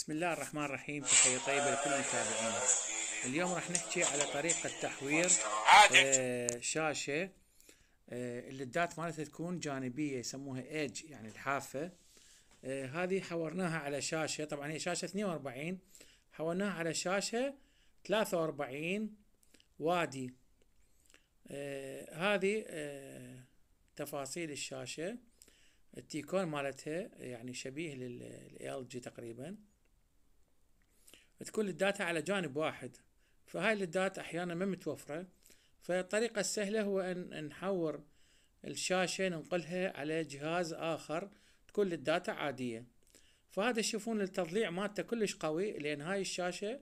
بسم الله الرحمن الرحيم تحية طيبة لكل المتابعين اليوم راح نحكي على طريقة تحوير آه، شاشة آه اللي الدات مالتها تكون جانبية يسموها ايدج يعني الحافة آه، هذه حورناها على شاشة طبعا هي شاشة 42 حورناها على شاشة 43 وادي آه، هذه تفاصيل الشاشة التيكون مالتها يعني شبيه لل جي تقريبا تكون الداتا على جانب واحد فهاي الداتا احيانا ما متوفره فالطريقه السهله هو ان نحور الشاشه ننقلها على جهاز اخر تكون الداتا عاديه فهذا تشوفون التضليع مالته كلش قوي لان هاي الشاشه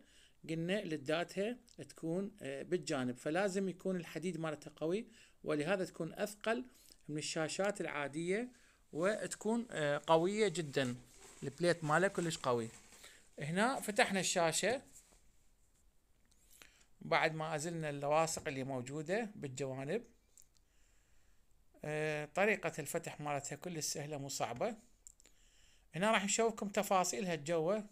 قلنا للداتا تكون آه، بالجانب فلازم يكون الحديد مالته قوي ولهذا تكون اثقل من الشاشات العاديه وتكون آه، قويه جدا البليت ماله كلش قوي هنا فتحنا الشاشة بعد ما أزلنا اللواصق اللي موجودة بالجوانب آه، طريقة الفتح مالتها كل سهلة مو صعبة هنا راح نشوفكم تفاصيلها الجوة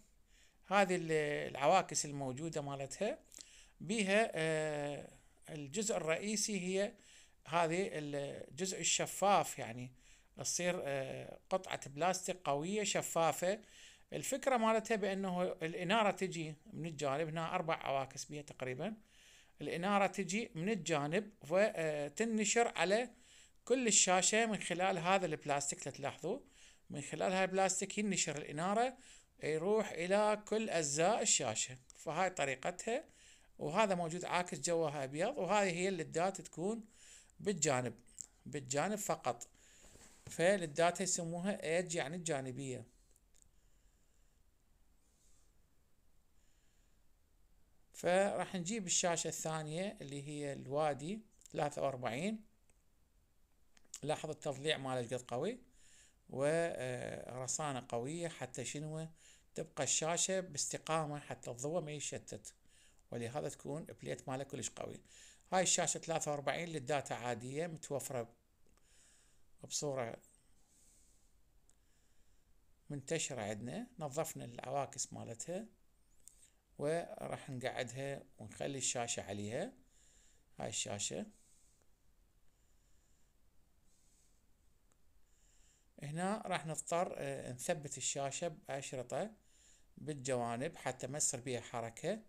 هذه العواكس الموجودة مالتها بيها آه، الجزء الرئيسي هي هذه الجزء الشفاف يعني تصير آه، قطعة بلاستيك قوية شفافة الفكرة مالتها بأنه الإنارة تجي من الجانب هنا أربع عواكس بيها تقريبا الإنارة تجي من الجانب وتنشر آه، على كل الشاشة من خلال هذا البلاستيك لتلاحظوا من خلال هاي البلاستيك ينشر الإنارة يروح إلى كل أجزاء الشاشة فهاي طريقتها وهذا موجود عاكس جواها أبيض وهاي هي اللدات تكون بالجانب بالجانب فقط فلداتها يسموها ايدج يعني الجانبية فراح نجيب الشاشة الثانية اللي هي الوادي 43 لاحظ التضليع ماله قد قوي ورصانة آه، قوية حتى شنو تبقى الشاشة باستقامة حتى الضوء ما يشتت ولهذا تكون بليت ماله كلش قوي هاي الشاشة 43 للداتا عادية متوفرة بصورة منتشرة عندنا نظفنا العواكس مالتها وراح نقعدها ونخلي الشاشة عليها هاي الشاشة هنا راح نضطر آه، نثبت الشاشة بأشرطة بالجوانب حتى ما يصير بيها حركة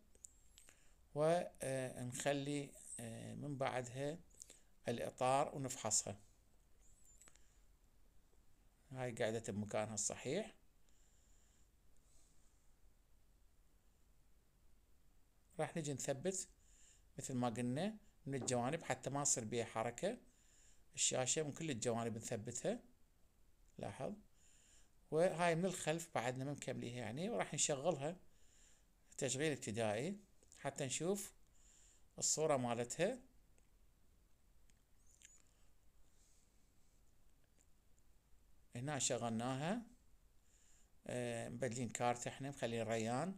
ونخلي آه، آه، من بعدها الإطار ونفحصها هاي قاعدة بمكانها الصحيح راح نجي نثبت مثل ما قلنا من الجوانب حتى ما تصير بيها حركة الشاشة من كل الجوانب نثبتها لاحظ وهاي من الخلف بعدنا ما ليها يعني وراح نشغلها تشغيل ابتدائي حتى نشوف الصورة مالتها هنا شغلناها آه، مبدلين كارت احنا مخلين ريان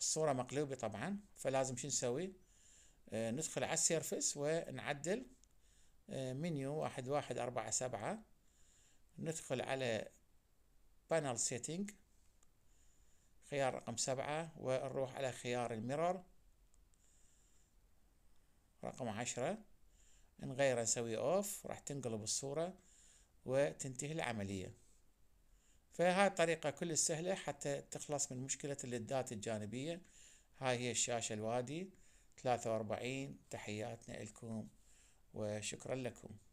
الصورة مقلوبة طبعا فلازم شو نسوي آه ندخل على السيرفس ونعدل آه منيو واحد واحد أربعة سبعة ندخل على بانل سيتنج خيار رقم سبعة ونروح على خيار الميرور رقم عشرة نغيره نسوي اوف راح تنقلب الصورة وتنتهي العملية فهاي الطريقة كل سهلة حتى تخلص من مشكلة اللدات الجانبية هاي هي الشاشة الوادي 43 تحياتنا لكم وشكرا لكم